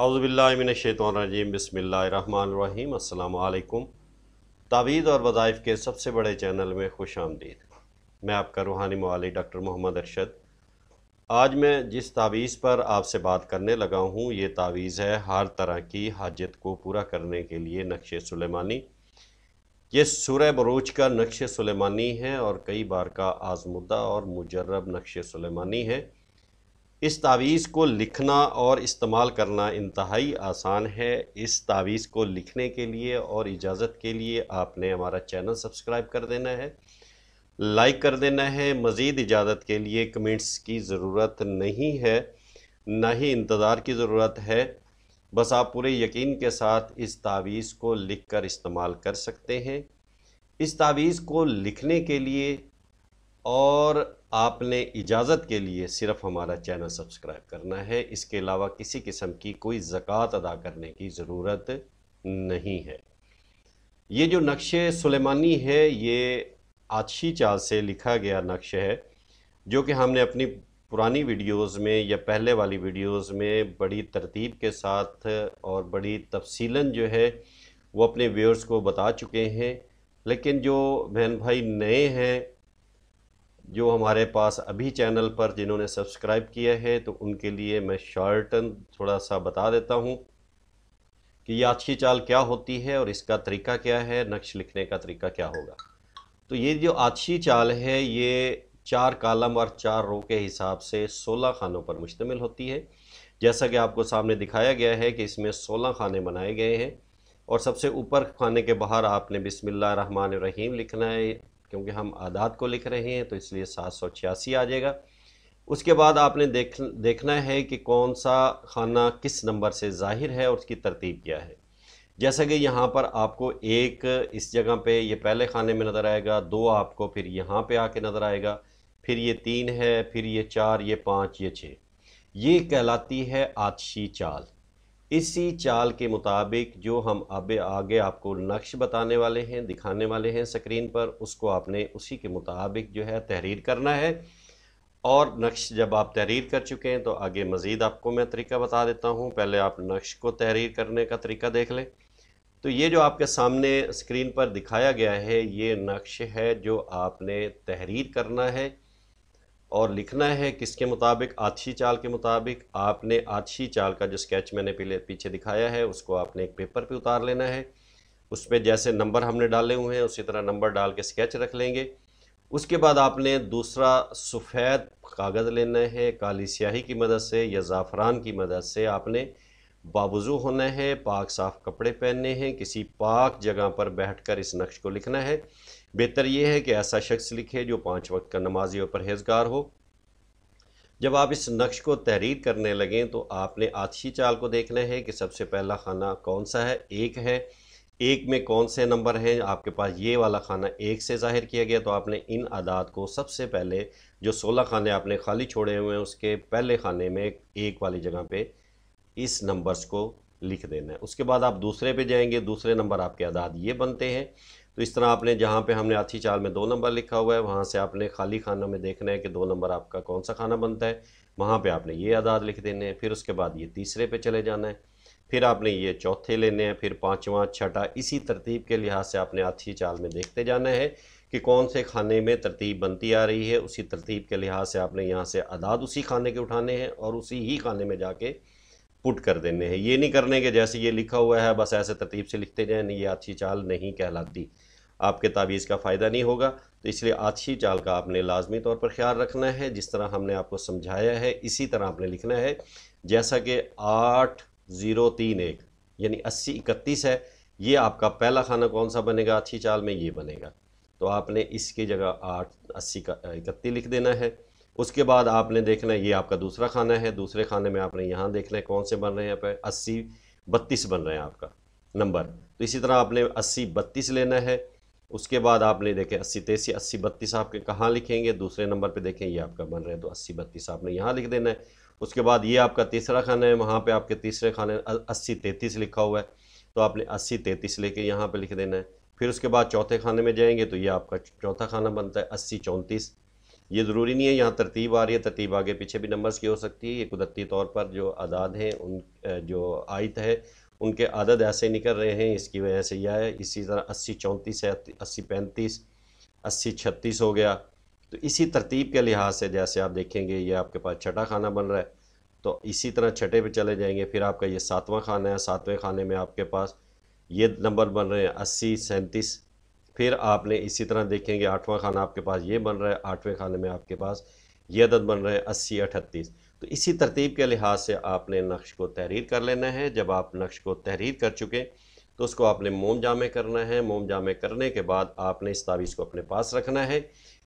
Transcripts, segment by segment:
अज़बिल्लाशैतरजीम बसमीम अल्लाम तावीज़ और वज़ाइफ के सबसे बड़े चैनल में खुश आमदीद मैं आपका रूहानी मवाली डॉक्टर मोहम्मद अरशद आज मैं जिस तावीज़ पर आपसे बात करने लगा हूँ ये तावीज़ है हर तरह की हाजत को पूरा करने के लिए नक्श सुलेमानी ये सुरह बरूच का नक्श सुलेमानी है और कई बार का आजमुदा और मुजरब नक्श सुलेमानी है इस तावीज़ को लिखना और इस्तेमाल करना इंतहाई आसान है इस तावीज़ को लिखने के लिए और इजाज़त के लिए आपने हमारा चैनल सब्सक्राइब कर देना है लाइक कर देना है मज़ीद इजाज़त के लिए कमेंट्स की ज़रूरत नहीं है ना ही इंतज़ार की ज़रूरत है बस आप पूरे यकीन के साथ इस तावीज़ को लिख कर इस्तेमाल कर सकते हैं इस तावीज़ को लिखने के लिए और आपने इजाज़त के लिए सिर्फ हमारा चैनल सब्सक्राइब करना है इसके अलावा किसी किस्म की कोई ज़क़़त अदा करने की ज़रूरत नहीं है ये जो नक्श सुलेमानी है ये अच्छी चाल से लिखा गया नक्श है जो कि हमने अपनी पुरानी वीडियोस में या पहले वाली वीडियोस में बड़ी तरतीब के साथ और बड़ी तफसीला जो है वो अपने व्यूअर्स को बता चुके हैं लेकिन जो बहन भाई नए हैं जो हमारे पास अभी चैनल पर जिन्होंने सब्सक्राइब किया है तो उनके लिए मैं शॉर्टन थोड़ा सा बता देता हूँ कि ये अच्छी चाल क्या होती है और इसका तरीका क्या है नक्श लिखने का तरीका क्या होगा तो ये जो अच्छी चाल है ये चार कालम और चार रो के हिसाब से सोलह खानों पर मुश्तमिल होती है जैसा कि आपको सामने दिखाया गया है कि इसमें सोलह खाने बनाए गए हैं और सबसे ऊपर खाने के बाहर आपने बिसमिल्ल रहीम लिखना है क्योंकि हम आदात को लिख रहे हैं तो इसलिए सात सौ छियासी आ जाएगा उसके बाद आपने देख देखना है कि कौन सा खाना किस नंबर से ज़ाहिर है और उसकी तरतीब क्या है जैसा कि यहाँ पर आपको एक इस जगह पे ये पहले खाने में नज़र आएगा दो आपको फिर यहाँ पे आके नज़र आएगा फिर ये तीन है फिर ये चार ये पाँच ये छः ये कहलाती है आतशी चाल इसी चाल के मुताबिक जो हम अब आगे आपको नक्श बताने वाले हैं दिखाने वाले हैं स्क्रीन पर उसको आपने उसी के मुताबिक जो है तहरीर करना है और नक्श जब आप तहरीर कर चुके हैं तो आगे मज़ीद आपको मैं तरीका बता देता हूँ पहले आप नक्श को तहरीर करने का तरीका देख लें तो ये जो आपके सामने स्क्रीन पर दिखाया गया है ये नक्श है जो आपने तहरीर करना है और लिखना है किसके मुताबिक आतशी चाल के मुताबिक आपने आतशी चाल का जो स्केच मैंने पीले पीछे दिखाया है उसको आपने एक पेपर पे उतार लेना है उस पर जैसे नंबर हमने डाले हुए हैं उसी तरह नंबर डाल के स्केच रख लेंगे उसके बाद आपने दूसरा सफ़ेद कागज़ लेना है काली स्याही की मदद से या ज़ाफ़रान की मदद से आपने बावजू होना है पाक साफ कपड़े पहनने हैं किसी पाक जगह पर बैठकर इस नक्श को लिखना है बेहतर यह है कि ऐसा शख्स लिखे जो पाँच वक्त का नमाजी और परहेजगार हो जब आप इस नक्श को तहरीर करने लगें तो आपने आतशी चाल को देखना है कि सबसे पहला खाना कौन सा है एक है एक में कौन से नंबर हैं आपके पास ये वाला खाना एक से जाहिर किया गया तो आपने इन आदात को सबसे पहले जो सोलह खाने आपने खाली छोड़े हुए हैं उसके पहले खाने में एक वाली जगह पे इस नंबर्स को लिख देना है उसके बाद आप दूसरे पे जाएंगे दूसरे नंबर आपके आदाद ये बनते हैं तो इस तरह आपने जहाँ पे हमने अच्छी चाल में दो नंबर लिखा हुआ है वहाँ से आपने खाली खाना में देखना है कि दो नंबर आपका कौन सा खाना बनता है वहाँ पे आपने ये आदाद लिख देने हैं फिर उसके बाद ये तीसरे पे चले जाना है फिर आपने ये चौथे लेने हैं फिर पाँचवा छठा इसी तरतीब के लिहाज से आपने अच्छी चाल में देखते जाना है कि कौन से खाने में तरतीब बनती आ रही है उसी तरतीब के लिहाज से आपने यहाँ से आदाद उसी खाने के उठाने हैं और उसी ही खाने में जाके पुट कर देने हैं ये नहीं करने के जैसे ये लिखा हुआ है बस ऐसे तरतीब से लिखते जाए नहीं ये अच्छी चाल नहीं कहलाती आपके तावीज़ का फ़ायदा नहीं होगा तो इसलिए अच्छी चाल का आपने लाजमी तौर पर ख्याल रखना है जिस तरह हमने आपको समझाया है इसी तरह आपने लिखना है जैसा कि आठ ज़ीरो तीन एक यानी अस्सी इकतीस है ये आपका पहला खाना कौन सा बनेगा अच्छी चाल में ये बनेगा तो आपने इसकी जगह आठ अस्सी का इकतीस लिख देना है उसके बाद आपने देखना है ये आपका दूसरा खाना है दूसरे खाने में आपने यहाँ देखना है कौन से बन रहे हैं पर अस्सी बत्तीस बन रहे हैं आपका नंबर तो इसी तरह आपने अस्सी बत्तीस लेना है उसके बाद आपने देखें अस्सी तेसी अस्सी बत्तीस आपके कहाँ लिखेंगे दूसरे नंबर पे देखें ये आपका बन रहे हैं तो अस्सी बत्तीस आपने यहाँ लिख देना है उसके बाद ये आपका तीसरा खाना है वहाँ पे आपके तीसरे खाने अस्सी तैंतीस लिखा हुआ है तो आपने अस्सी तैंतीस लेके यहाँ पर लिख देना है फिर उसके बाद चौथे खाने में जाएंगे तो ये आपका चौथा खाना बनता है अस्सी चौंतीस ये ज़रूरी नहीं है यहाँ तरतीब आ रही है तरतीब आगे पीछे भी नंबर्स की हो सकती है ये कुदरती तौर पर जो आदाद हैं उन जो आयत है उनके आदद ऐसे निकल रहे हैं इसकी वजह से यह है इसी तरह अस्सी चौंतीस है अस्सी पैंतीस अस्सी छत्तीस हो गया तो इसी तरतीब के लिहाज से जैसे आप देखेंगे ये आपके पास छठा खाना बन रहा है तो इसी तरह छठे पे चले जाएंगे फिर आपका ये सातवां खाना है सातवें खाने में आपके पास ये नंबर बन रहे हैं अस्सी सैंतीस फिर आपने इसी तरह देखेंगे आठवां खाना आपके पास ये बन रहा है आठवें खाने में आपके पास ये अदद बन रहा है अस्सी अठतीस तो इसी तरतीब के लिहाज से आपने नक्श को तहरीर कर लेना है जब आप नक्श को तहरीर कर चुके तो उसको आपने मोम जामे करना है मोम जामे करने के बाद आपने इस तावीज़ को अपने पास रखना है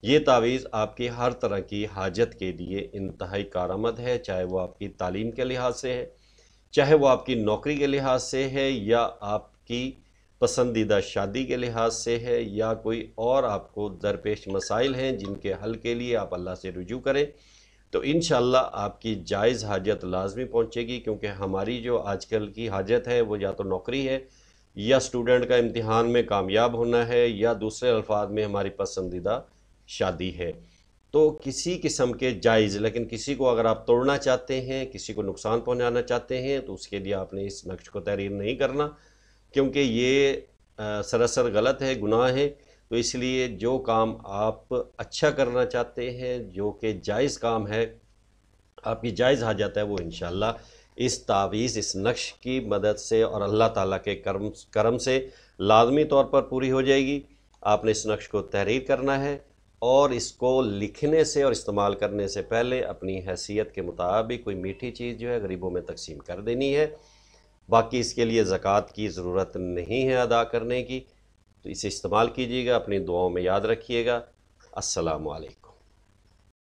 ये तावीज़ आपकी हर तरह की हाजत के लिए इंतहाई कारमद है चाहे वो आपकी तालीम के लिहाज से है चाहे वो आपकी नौकरी के लिहाज से है या आपकी पसंदीदा शादी के लिहाज से है या कोई और आपको दरपेश मसाइल हैं जिनके हल के लिए आप अल्लाह से रुजू करें तो इन आपकी जायज़ हाजत लाजमी पहुँचेगी क्योंकि हमारी जो आजकल की हाजत है वो या तो नौकरी है या स्टूडेंट का इम्तहान में कामयाब होना है या दूसरे अल्फाज में हमारी पसंदीदा शादी है तो किसी किस्म के जायज़ लेकिन किसी को अगर आप तोड़ना चाहते हैं किसी को नुकसान पहुंचाना चाहते हैं तो उसके लिए आपने इस नक्श को तहरीर नहीं करना क्योंकि ये सरासर गलत है गुनाह है तो इसलिए जो काम आप अच्छा करना चाहते हैं जो कि जायज़ काम है आपकी जायज़ आ जाता है वो इन इस तावीज़ इस नक्श की मदद से और अल्लाह ताला के करम करम से लाजमी तौर पर पूरी हो जाएगी आपने इस नक्श को तहरीर करना है और इसको लिखने से और इस्तेमाल करने से पहले अपनी हैसियत के मुताबिक कोई मीठी चीज़ जो है गरीबों में तकसीम कर देनी है बाकी इसके लिए ज़क़़त की ज़रूरत नहीं है अदा करने की तो इसे इस्तेमाल कीजिएगा अपनी दुआओं में याद रखिएगा असलकम